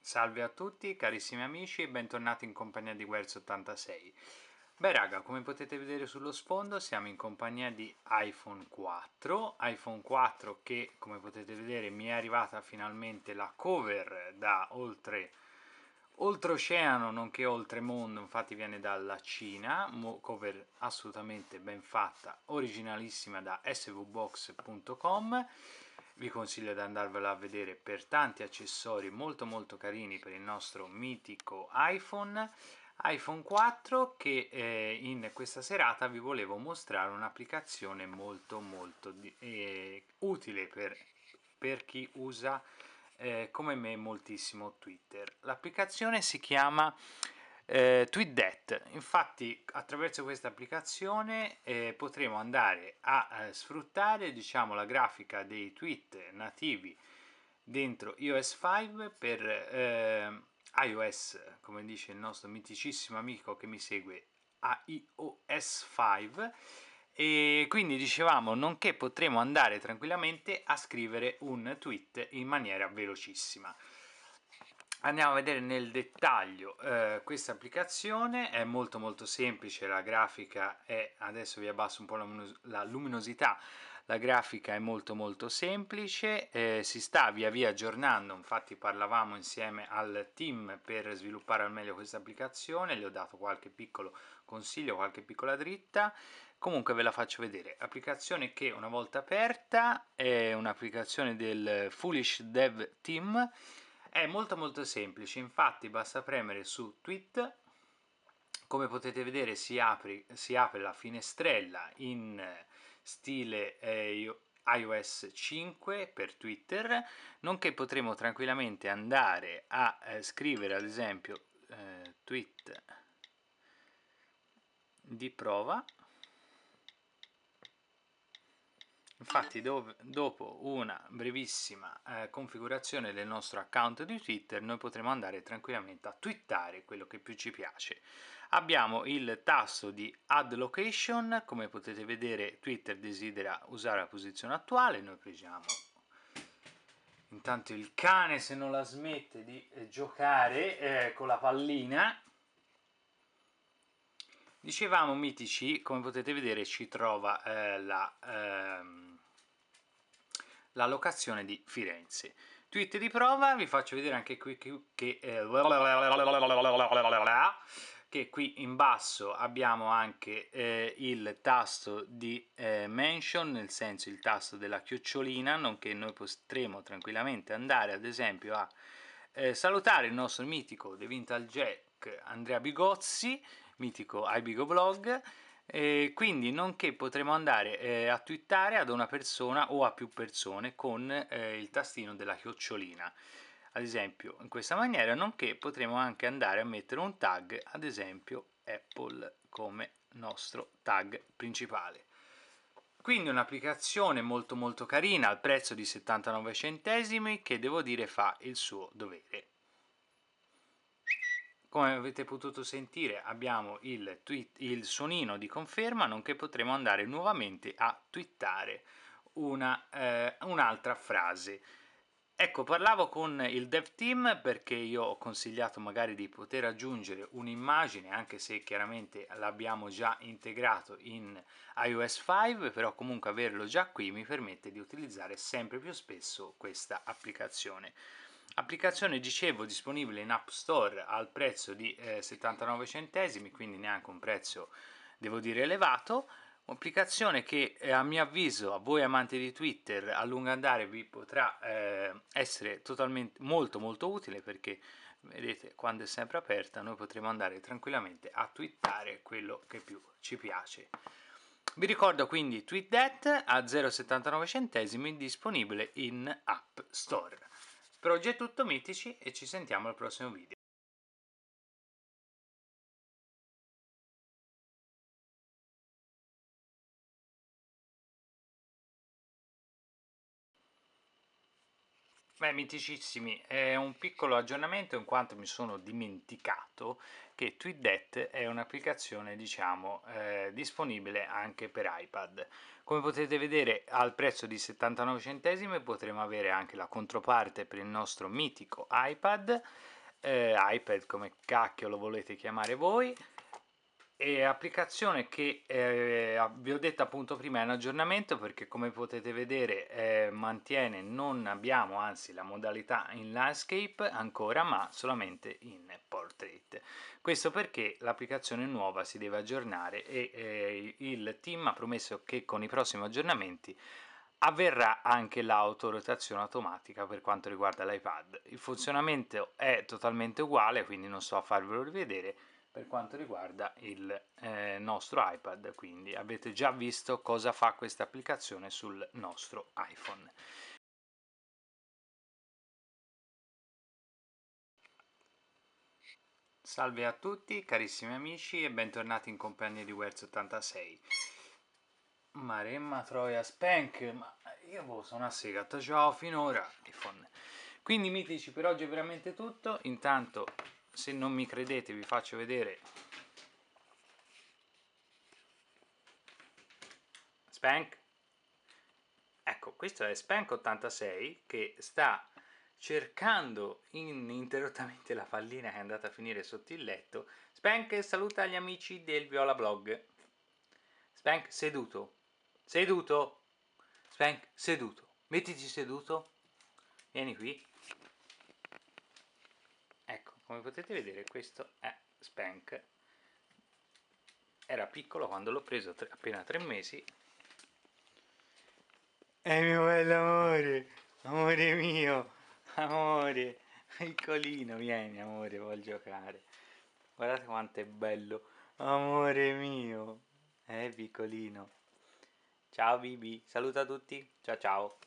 Salve a tutti carissimi amici e bentornati in compagnia di Guerzo 86. Beh raga, come potete vedere sullo sfondo siamo in compagnia di iPhone 4, iPhone 4 che come potete vedere mi è arrivata finalmente la cover da oltre oltreoceano nonché oltremondo, infatti viene dalla Cina, cover assolutamente ben fatta, originalissima da svbox.com. Vi consiglio di andarvela a vedere per tanti accessori molto molto carini per il nostro mitico iPhone iPhone 4 che eh, in questa serata vi volevo mostrare un'applicazione molto molto eh, utile per, per, chi usa eh, come me moltissimo Twitter. L'applicazione si chiama eh, TweetDebt, infatti attraverso questa applicazione eh, potremo andare a eh, sfruttare diciamo, la grafica dei tweet nativi dentro iOS 5 per eh, iOS, come dice il nostro miticissimo amico che mi segue, iOS 5 e quindi dicevamo nonché potremo andare tranquillamente a scrivere un tweet in maniera velocissima. Andiamo a vedere nel dettaglio eh, questa applicazione, è molto molto semplice, la grafica è, adesso vi abbasso un po' la, luminosità, la grafica è molto molto semplice eh, si sta via via aggiornando infatti parlavamo insieme al team per sviluppare al meglio questa applicazione gli ho dato qualche piccolo consiglio qualche piccola dritta comunque ve la faccio vedere applicazione che una volta aperta è un'applicazione del foolish dev team è molto molto semplice infatti basta premere su tweet come potete vedere si apre, si apre la finestrella in stile eh, iOS 5 per Twitter, nonché potremo tranquillamente andare a eh, scrivere ad esempio eh, tweet di prova Infatti dove, dopo una brevissima eh, configurazione del nostro account di Twitter noi potremo andare tranquillamente a twittare quello che più ci piace. Abbiamo il tasto di Add Location, come potete vedere Twitter desidera usare la posizione attuale, noi prendiamo intanto il cane se non la smette di eh, giocare eh, con la pallina dicevamo mitici come potete vedere ci trova eh, la ehm, la locazione di Firenze. Tweet di prova, vi faccio vedere anche qui che, eh, che qui in basso abbiamo anche eh, il tasto di eh, mention, nel senso il tasto della chiocciolina, nonché noi potremo tranquillamente andare ad esempio a eh, salutare il nostro mitico The Vintage Jack Andrea Bigozzi, mitico iBigo Blog, e quindi nonché potremo andare eh, a twittare ad una persona o a più persone con eh, il tastino della chiocciolina ad esempio in questa maniera nonché potremo anche andare a mettere un tag ad esempio Apple come nostro tag principale quindi un'applicazione molto molto carina al prezzo di 79 centesimi che devo dire fa il suo dovere come avete potuto sentire abbiamo il, tweet, il suonino di conferma, nonché potremo andare nuovamente a twittare eh, un'altra eh, un frase. Ecco, parlavo con il dev team perché io ho consigliato magari di poter aggiungere un'immagine, anche se chiaramente l'abbiamo già integrato in iOS 5, però comunque averlo già qui mi permette di utilizzare sempre più spesso questa applicazione. Applicazione, dicevo, disponibile in App Store al prezzo di eh, 79 centesimi, quindi neanche un prezzo, devo dire, elevato. Un'applicazione che eh, a mio avviso, a voi amanti di Twitter, a lungo andare vi potrà eh, essere totalmente molto molto utile perché vedete quando è sempre aperta noi potremo andare tranquillamente a twittare quello che più ci piace. Vi ricordo quindi TweetDebt a 0,79 centesimi disponibile in App Store. Per oggi è tutto mitici e ci sentiamo al prossimo video. Beh, miticissimi, è un piccolo aggiornamento in quanto mi sono dimenticato che TweetDeck è un'applicazione, diciamo, eh, disponibile anche per iPad. Come potete vedere, al prezzo di 79 centesimi potremo avere anche la controparte per il nostro mitico iPad, eh, iPad come cacchio lo volete chiamare voi, applicazione che eh, vi ho detto appunto prima è un aggiornamento perché come potete vedere eh, mantiene non abbiamo anzi la modalità in landscape ancora ma solamente in portrait questo perché l'applicazione nuova si deve aggiornare e eh, il team ha promesso che con i prossimi aggiornamenti avverrà anche l'autorotazione automatica per quanto riguarda l'iPad il funzionamento è totalmente uguale quindi non so a farvelo rivedere per quanto riguarda il eh, nostro iPad, quindi avete già visto cosa fa questa applicazione sul nostro iPhone. Salve a tutti, carissimi amici e bentornati in compagnia di Werz 86. Maremma Troia Spank, ma io boh, sono a segata, ciao finora iPhone. Quindi mitici per oggi è veramente tutto, intanto se non mi credete vi faccio vedere Spank ecco questo è Spank 86 che sta cercando ininterrottamente la pallina che è andata a finire sotto il letto Spank saluta gli amici del Viola Blog Spank seduto seduto Spank seduto mettiti seduto vieni qui come potete vedere questo è Spank era piccolo quando l'ho preso tre, appena tre mesi e mio bello amore amore mio amore piccolino vieni amore vuol giocare guardate quanto è bello amore mio è eh, piccolino ciao Bibi saluta tutti ciao ciao